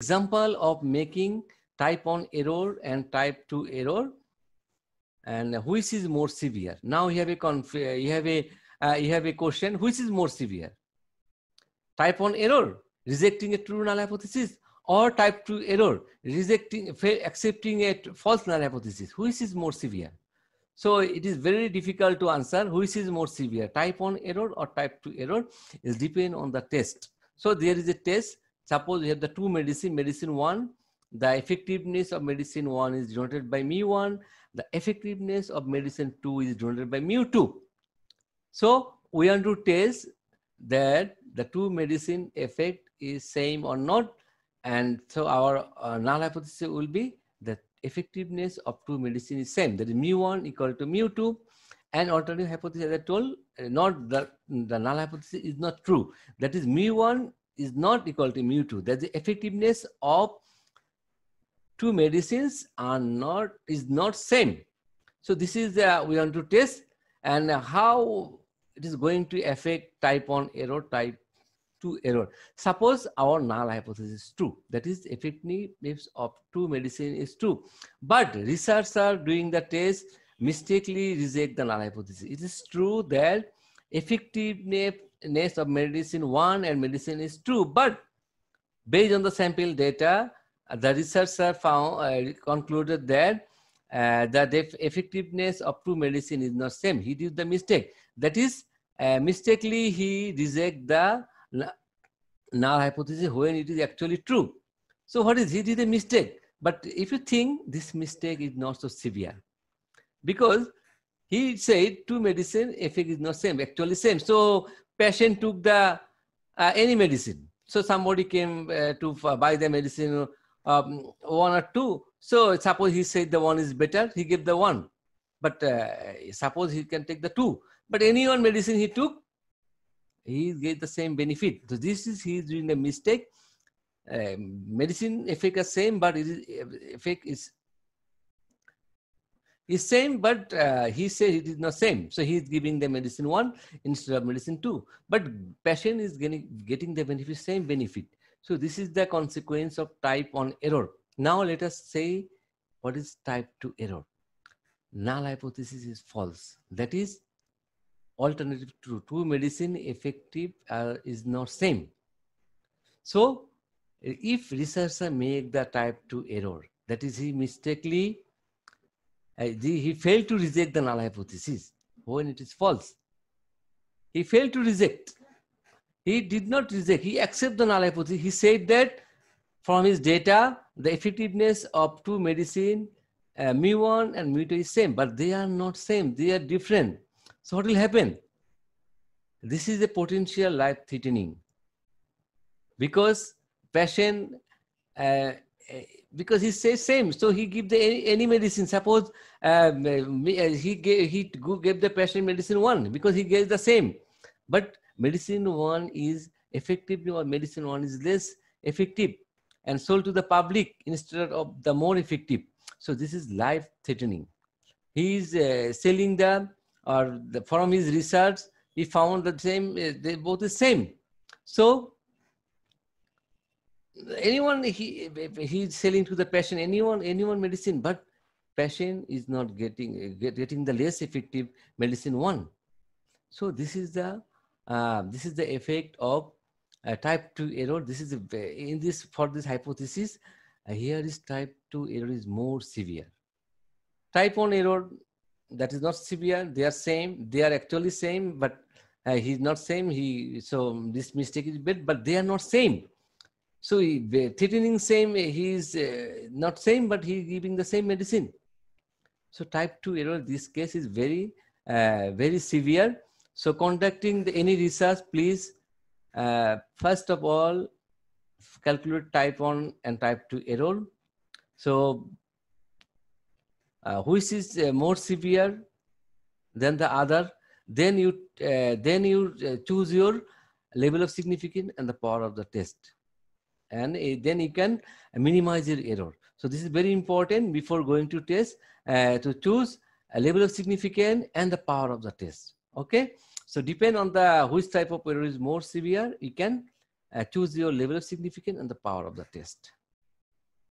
example of making type 1 error and type 2 error and which is more severe now you have a you have a uh, you have a question which is more severe type 1 error rejecting a true null hypothesis or type 2 error rejecting accepting a false null hypothesis which is more severe so it is very difficult to answer which is more severe type 1 error or type 2 error is depend on the test so there is a test Suppose we have the two medicine, medicine one, the effectiveness of medicine one is denoted by mu one, the effectiveness of medicine two is denoted by mu two. So we want to test that the two medicine effect is same or not. And so our uh, null hypothesis will be that effectiveness of two medicine is same. That is mu one equal to mu two. And alternative hypothesis, as I told, uh, not the, the null hypothesis is not true. That is mu one is not equal to mu 2 that the effectiveness of two medicines are not is not same so this is uh, we want to test and how it is going to affect type 1 error type 2 error suppose our null hypothesis is true that is effectiveness of two medicine is true but researcher doing the test mistakenly reject the null hypothesis it is true that effectiveness names of medicine one and medicine is two. But based on the sample data, uh, the researcher found uh, concluded that uh, the effectiveness of two medicine is not same. He did the mistake. That is, uh, mistakenly he reject the null hypothesis when it is actually true. So what is he did a mistake? But if you think this mistake is not so severe, because he said two medicine effect is not same, actually same. So patient took the uh, any medicine. So somebody came uh, to uh, buy the medicine, um, one or two. So suppose he said the one is better, he gave the one. But uh, suppose he can take the two. But any one medicine he took, he gave the same benefit. So this is he is doing a mistake. Um, medicine effect is same, but it is, uh, effect is is same, but uh, he says it is not same. So he is giving the medicine one instead of medicine two. But patient is getting, getting the benefit, same benefit. So this is the consequence of type one error. Now let us say what is type two error. Null hypothesis is false. That is alternative to two medicine effective uh, is not same. So if researcher make the type two error, that is he mistakenly he failed to reject the null hypothesis when it is false. He failed to reject. He did not reject. He accepted the null hypothesis. He said that from his data, the effectiveness of two medicine, uh, one and two is same, but they are not same. They are different. So what will happen? This is a potential life threatening because patient uh, because he says same so he give the any, medicine suppose um, uh, he gave, he gave the patient medicine one because he gave the same but medicine one is effective or medicine one is less effective and sold to the public instead of the more effective so this is life threatening he is uh, selling the or the, from his research he found the same uh, they both the same so anyone he he is selling to the patient anyone anyone medicine but patient is not getting getting the less effective medicine one so this is the uh, this is the effect of uh, type 2 error this is a, in this for this hypothesis uh, here is type 2 error is more severe type 1 error that is not severe they are same they are actually same but uh, he's not same he so this mistake is bad but they are not same so he, threatening same, eh, he is uh, eh, not same, but he is giving the same medicine. So type 2 error, this case is very, uh, very severe. So conducting the, any research, please, uh, first of all, calculate type 1 and type 2 error. So which is more severe than the other, then you, then you choose your level of significance and the power of the test and uh, then you can minimize your error. So this is very important before going to test uh, to choose a level of significance and the power of the test. Okay, so depend on the which type of error is more severe, you can uh, choose your level of significance and the power of the test.